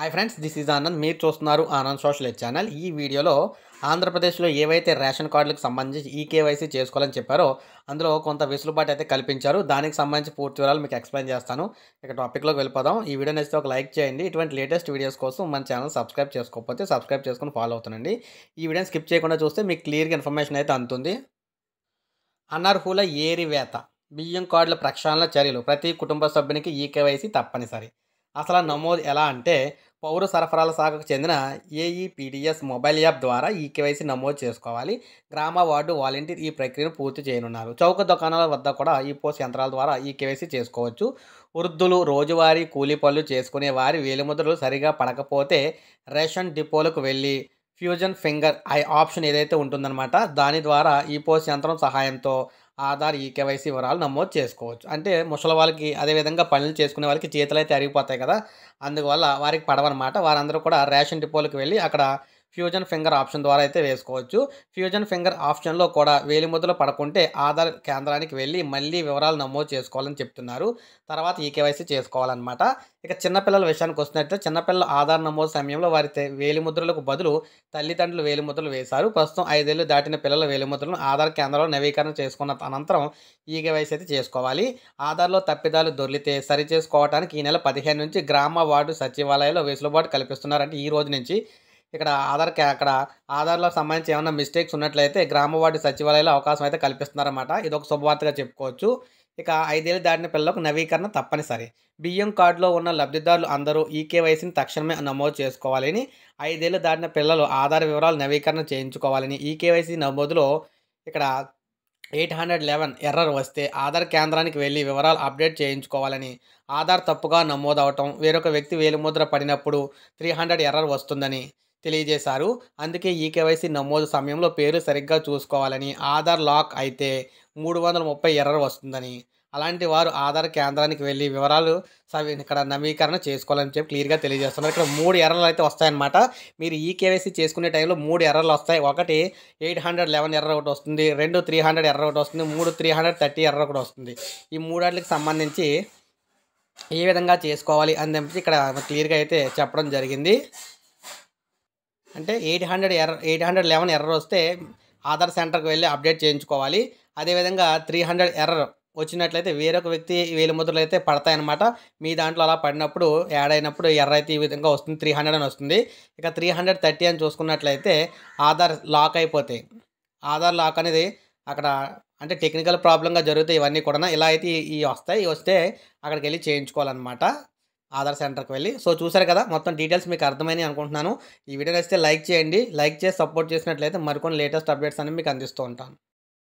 hi friends this is Anand మీరు చూస్తున్నారు Anand social channel ఈ వీడియోలో ఆంధ్రప్రదేశ్లో ఏవైతే రేషన్ కార్డులకు సంబంధించి ఈ కేవైసీ చేసుకోవాలని చెప్పారో అందులో కొంత వెసులుబాటు అయితే కల్పించారు దానికి సంబంధించి పూర్తి వివరాలు మీకు ఎక్స్ప్లెయిన్ చేస్తాను ఇక టాపిక్లోకి వెళ్ళిపోదాం ఈ వీడియో నచ్చితే ఒక లైక్ చేయండి ఇటువంటి లేటెస్ట్ వీడియోస్ కోసం మన ఛానల్ సబ్స్క్రైబ్ చేసుకోకపోతే సబ్స్క్రైబ్ చేసుకుని ఫాలో అవుతుందండి ఈ వీడియోని స్కిప్ చేయకుండా చూస్తే మీకు క్లియర్గా ఇన్ఫర్మేషన్ అయితే అందుతుంది అనర్హుల ఏరివేత బియ్యం కార్డుల ప్రక్షాళన చర్యలు ప్రతి కుటుంబ సభ్యునికి ఈ కేవైసీ తప్పనిసరి అసలు నమోదు ఎలా అంటే పౌర సరఫరాల శాఖకు చెందిన ఏఈపీడిఎస్ e మొబైల్ యాప్ ద్వారా ఈ కేవైసీ నమోదు చేసుకోవాలి గ్రామ వార్డు వాలంటీర్ ఈ ప్రక్రియను పూర్తి చేయనున్నారు చౌక దుకాణాల వద్ద కూడా ఈ పోస్ట్ యంత్రాల ద్వారా ఈ కేవైసీ చేసుకోవచ్చు వృద్ధులు రోజువారీ కూలీ పనులు చేసుకునే వారి వేలిముద్రలు సరిగా పడకపోతే రేషన్ డిపోలకు వెళ్ళి ఫ్యూజన్ ఫింగర్ ఐ ఆప్షన్ ఏదైతే ఉంటుందన్నమాట దాని ద్వారా ఈ పోస్ యంత్రం సహాయంతో ఆధార్ ఈ కేవైసీ వివరాలు నమోదు చేసుకోవచ్చు అంటే ముసలి వాళ్ళకి అదేవిధంగా పనులు చేసుకునే వాళ్ళకి చేతులు అయితే అరిగిపోతాయి కదా అందువల్ల వారికి పడవన్నమాట వారందరూ కూడా రేషన్ డిపోలకు వెళ్ళి అక్కడ ఫ్యూజన్ ఫింగర్ ఆప్షన్ ద్వారా అయితే వేసుకోవచ్చు ఫ్యూజన్ ఫింగర్ ఆప్షన్లో కూడా వేలిముద్రలు పడకుంటే ఆధార్ కేంద్రానికి వెళ్ళి మళ్ళీ వివరాలు నమోదు చేసుకోవాలని చెప్తున్నారు తర్వాత ఈ చేసుకోవాలన్నమాట ఇక చిన్నపిల్లల విషయానికి వస్తున్నట్టే చిన్నపిల్లల ఆధార్ నమోదు సమయంలో వారి వేలిముద్రలకు బదులు తల్లిదండ్రులు వేలిముద్రలు వేశారు ప్రస్తుతం ఐదేళ్లు దాటిన పిల్లల వేలిముద్రలను ఆధార్ కేంద్రంలో నవీకరణ చేసుకున్న అనంతరం ఈ కేవైసీ అయితే చేసుకోవాలి ఆధార్లో తప్పిదాలు దొరికితే సరి చేసుకోవడానికి ఈ నెల పదిహేను నుంచి గ్రామ వార్డు సచివాలయాల్లో వెసులుబాటు కల్పిస్తున్నారంటే ఈ రోజు నుంచి ఇక్కడ ఆధార్ అక్కడ ఆధార్లో సంబంధించి ఏమైనా మిస్టేక్స్ ఉన్నట్లయితే గ్రామ వార్డు సచివాలయాల అవకాశం అయితే కల్పిస్తున్నారన్నమాట ఇది ఒక శుభవార్తగా చెప్పుకోవచ్చు ఇక ఐదేళ్ళు దాటిన పిల్లలకు నవీకరణ తప్పనిసరి బియ్యం కార్డులో ఉన్న లబ్ధిదారులు అందరూ ఈకేవైసీని తక్షణమే నమోదు చేసుకోవాలని ఐదేళ్ళు దాటిన పిల్లలు ఆధార్ వివరాలు నవీకరణ చేయించుకోవాలని ఈకేవైసీ నమోదులో ఇక్కడ ఎయిట్ హండ్రెడ్ లెవెన్ ఎర్రర్ వస్తే ఆధార్ కేంద్రానికి వెళ్ళి వివరాలు అప్డేట్ చేయించుకోవాలని ఆధార్ తప్పుగా నమోదవటం వేరొక వ్యక్తి వేలిముద్ర పడినప్పుడు త్రీ హండ్రెడ్ ఎర్రర్ వస్తుందని తెలియజేశారు అందుకే ఈ కేవైసీ నమోదు సమయంలో పేరు సరిగ్గా చూసుకోవాలని ఆధార్ లాక్ అయితే మూడు వందల ముప్పై ఎర్ర వస్తుందని అలాంటి వారు ఆధార్ కేంద్రానికి వెళ్ళి వివరాలు ఇక్కడ నవీకరణ చేసుకోవాలని చెప్పి క్లియర్గా తెలియజేస్తున్నారు ఇక్కడ మూడు ఎర్రలు అయితే వస్తాయన్నమాట మీరు ఈ కేవైసీ చేసుకునే టైంలో మూడు ఎర్రలు వస్తాయి ఒకటి ఎయిట్ హండ్రెడ్ లెవెన్ ఎర్ర ఒకటి వస్తుంది రెండు త్రీ హండ్రెడ్ ఎర్ర ఒకటి వస్తుంది మూడు త్రీ హండ్రెడ్ థర్టీ ఎర్ర ఒకటి వస్తుంది ఈ మూడాటికి సంబంధించి ఏ విధంగా చేసుకోవాలి అని చెప్పి ఇక్కడ క్లియర్గా అయితే చెప్పడం జరిగింది అంటే eight hundred error eight hundred eleven error వస్తే ఆధార్ సెంటర్కి వెళ్ళి అప్డేట్ చేయించుకోవాలి అదేవిధంగా త్రీ హండ్రెడ్ ఎర్రర్ వచ్చినట్లయితే వేరొక వ్యక్తి వేలు ముద్రలు అయితే పడతాయన్నమాట మీ దాంట్లో అలా పడినప్పుడు యాడ్ అయినప్పుడు ఎర్ర అయితే ఈ విధంగా వస్తుంది త్రీ హండ్రెడ్ అని వస్తుంది ఇక త్రీ హండ్రెడ్ థర్టీ అని చూసుకున్నట్లయితే ఆధార్ లాక్ అయిపోతాయి ఆధార్ లాక్ అనేది అక్కడ అంటే టెక్నికల్ ప్రాబ్లంగా జరుగుతాయి ఇవన్నీ కూడా ఇలా అయితే ఈ వస్తాయి వస్తే అక్కడికి వెళ్ళి చేయించుకోవాలన్నమాట ఆధార్ సెంటర్కి వెళ్ళి సో చూసారు కదా మొత్తం డీటెయిల్స్ మీకు అర్థమైనవి అనుకుంటున్నాను ఈ వీడియో నచ్చితే లైక్ చేయండి లైక్ చేసి సపోర్ట్ చేసినట్లయితే మరికొన్ని లేటెస్ట్ అప్డేట్స్ అనేవి మీకు అందిస్తూ ఉంటాను